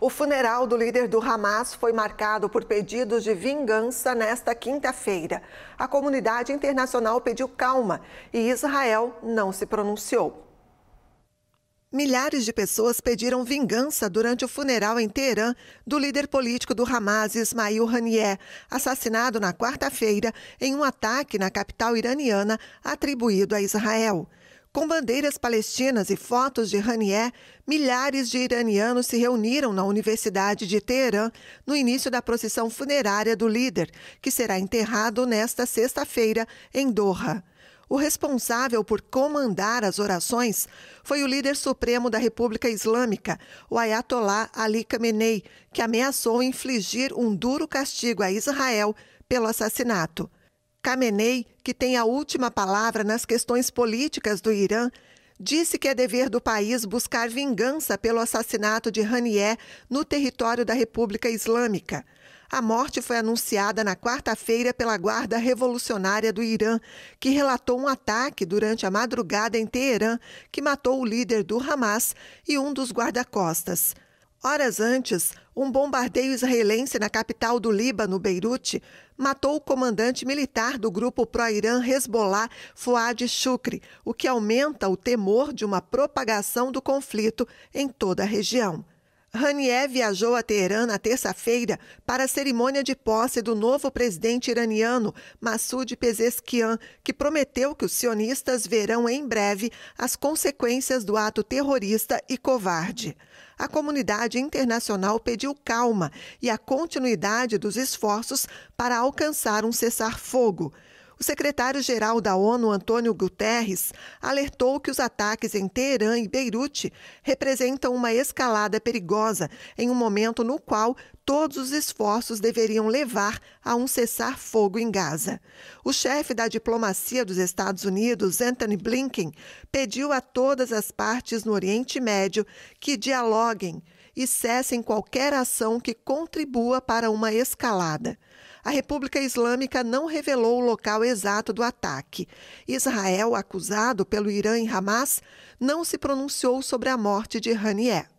O funeral do líder do Hamas foi marcado por pedidos de vingança nesta quinta-feira. A comunidade internacional pediu calma e Israel não se pronunciou. Milhares de pessoas pediram vingança durante o funeral em Teherã do líder político do Hamas, Ismail Haniyeh, assassinado na quarta-feira em um ataque na capital iraniana atribuído a Israel. Com bandeiras palestinas e fotos de Ranier, milhares de iranianos se reuniram na Universidade de Teherã no início da procissão funerária do líder, que será enterrado nesta sexta-feira em Doha. O responsável por comandar as orações foi o líder supremo da República Islâmica, o Ayatollah Ali Khamenei, que ameaçou infligir um duro castigo a Israel pelo assassinato. Khamenei, que tem a última palavra nas questões políticas do Irã, disse que é dever do país buscar vingança pelo assassinato de Haniyeh no território da República Islâmica. A morte foi anunciada na quarta-feira pela Guarda Revolucionária do Irã, que relatou um ataque durante a madrugada em Teherã que matou o líder do Hamas e um dos guarda-costas. Horas antes, um bombardeio israelense na capital do Líbano, Beirute, matou o comandante militar do grupo pró-Irã Hezbollah, Fuad Shukri, o que aumenta o temor de uma propagação do conflito em toda a região. Ranier viajou a Teherã na terça-feira para a cerimônia de posse do novo presidente iraniano, Massoud Pezeskian, que prometeu que os sionistas verão em breve as consequências do ato terrorista e covarde. A comunidade internacional pediu calma e a continuidade dos esforços para alcançar um cessar-fogo. O secretário-geral da ONU, Antônio Guterres, alertou que os ataques em Teherã e Beirute representam uma escalada perigosa em um momento no qual todos os esforços deveriam levar a um cessar-fogo em Gaza. O chefe da diplomacia dos Estados Unidos, Anthony Blinken, pediu a todas as partes no Oriente Médio que dialoguem e cessem qualquer ação que contribua para uma escalada a República Islâmica não revelou o local exato do ataque. Israel, acusado pelo Irã e Hamas, não se pronunciou sobre a morte de Haniyeh.